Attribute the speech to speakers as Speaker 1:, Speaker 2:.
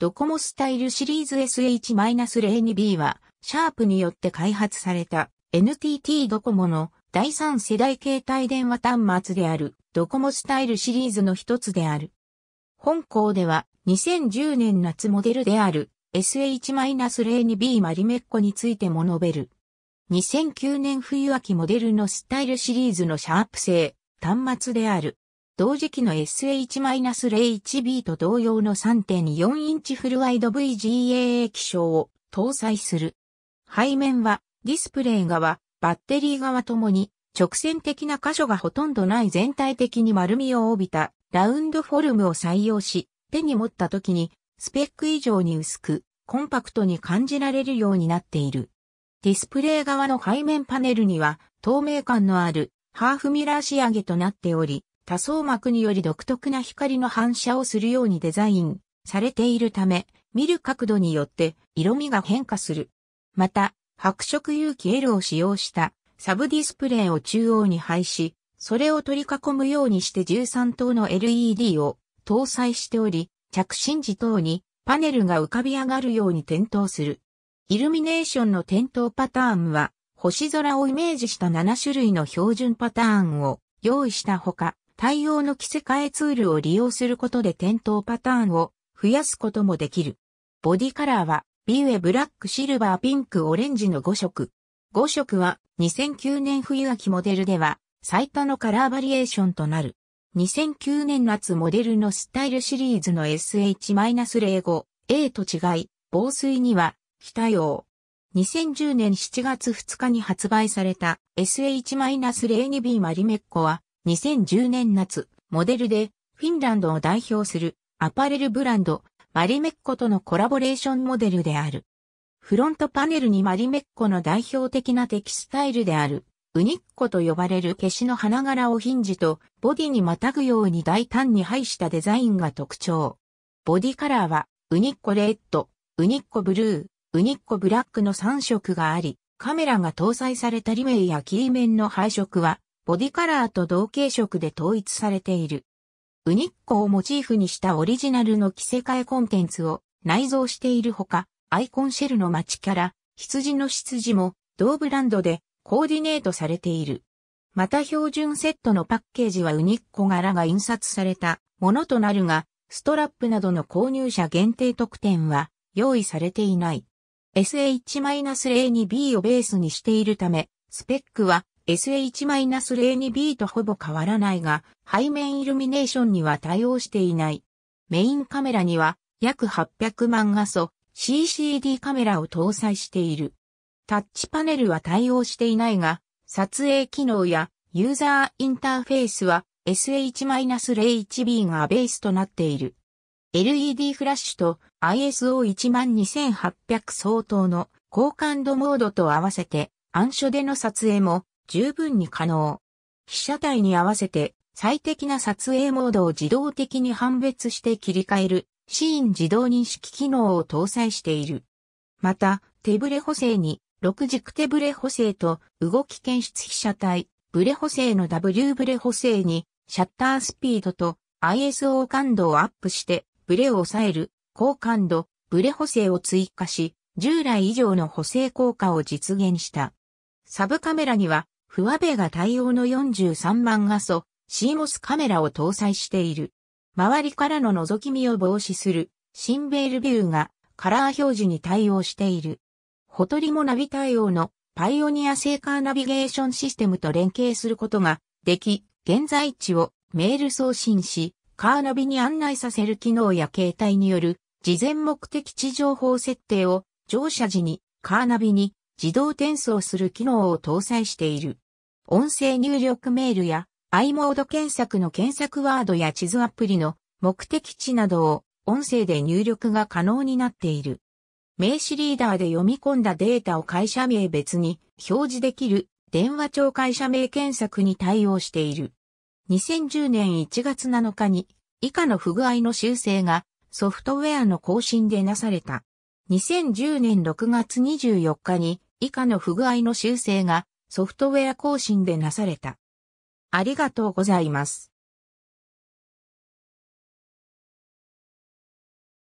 Speaker 1: ドコモスタイルシリーズ SH-02B は、シャープによって開発された NTT ドコモの第三世代携帯電話端末であるドコモスタイルシリーズの一つである。本校では2010年夏モデルである SH-02B マリメッコについても述べる。2009年冬秋モデルのスタイルシリーズのシャープ製端末である同時期の SH-01B と同様の3.4インチフルワイド VGAA 機種を搭載する。背面はディスプレイ側、バッテリー側ともに直線的な箇所がほとんどない全体的に丸みを帯びたラウンドフォルムを採用し、手に持った時にスペック以上に薄くコンパクトに感じられるようになっている。ディスプレイ側の背面パネルには透明感のあるハーフミラー仕上げとなっており、多層膜により独特な光の反射をするようにデザインされているため、見る角度によって色味が変化する。また、白色有機 L を使用したサブディスプレイを中央に配し、それを取り囲むようにして13灯の LED を搭載しており、着信時等にパネルが浮かび上がるように点灯する。イルミネーションの点灯パターンは、星空をイメージした7種類の標準パターンを用意したほか、対応の着せ替えツールを利用することで点灯パターンを増やすこともできる。ボディカラーは、ビュエブラック、シルバー、ピンク、オレンジの5色。5色は2009年冬秋モデルでは最多のカラーバリエーションとなる。2009年夏モデルのスタイルシリーズの SH-05A と違い、防水には非対応。2010年7月2日に発売された SH-02B マリメッコは2010年夏、モデルでフィンランドを代表するアパレルブランドマリメッコとのコラボレーションモデルである。フロントパネルにマリメッコの代表的なテキスタイルであるウニッコと呼ばれる消しの花柄をヒンジとボディにまたぐように大胆に配したデザインが特徴。ボディカラーはウニッコレッド、ウニッコブルー、ウニッコブラックの3色があり、カメラが搭載されたリメイやキー面の配色はボディカラーと同系色で統一されている。ウニッコをモチーフにしたオリジナルの着せ替えコンテンツを内蔵しているほか、アイコンシェルの街キャラ、羊の羊も同ブランドでコーディネートされている。また標準セットのパッケージはウニッコ柄が印刷されたものとなるが、ストラップなどの購入者限定特典は用意されていない。s h a 2 b をベースにしているため、スペックは SH-02B とほぼ変わらないが、背面イルミネーションには対応していない。メインカメラには約800万画素 CCD カメラを搭載している。タッチパネルは対応していないが、撮影機能やユーザーインターフェースは SH-01B がベースとなっている。LED フラッシュと ISO12800 相当の高感度モードと合わせて暗所での撮影も十分に可能。被写体に合わせて最適な撮影モードを自動的に判別して切り替えるシーン自動認識機能を搭載している。また、手ブレ補正に6軸手ブレ補正と動き検出被写体、ブレ補正の W ブレ補正にシャッタースピードと ISO 感度をアップしてブレを抑える高感度、ブレ補正を追加し、従来以上の補正効果を実現した。サブカメラにはフワベが対応の43万画素、CMOS カメラを搭載している。周りからの覗き見を防止する、シンベールビューがカラー表示に対応している。ほとりもナビ対応のパイオニア製カーナビゲーションシステムと連携することができ、現在地をメール送信し、カーナビに案内させる機能や携帯による事前目的地情報設定を乗車時にカーナビに自動転送する機能を搭載している。音声入力メールや i モード検索の検索ワードや地図アプリの目的地などを音声で入力が可能になっている。名刺リーダーで読み込んだデータを会社名別に表示できる電話帳会社名検索に対応している。2010年1月7日に以下の不具合の修正がソフトウェアの更新でなされた。2010年6月24日に以下の不具合の修正がソフトウェア更新でなされた。ありがとうございます。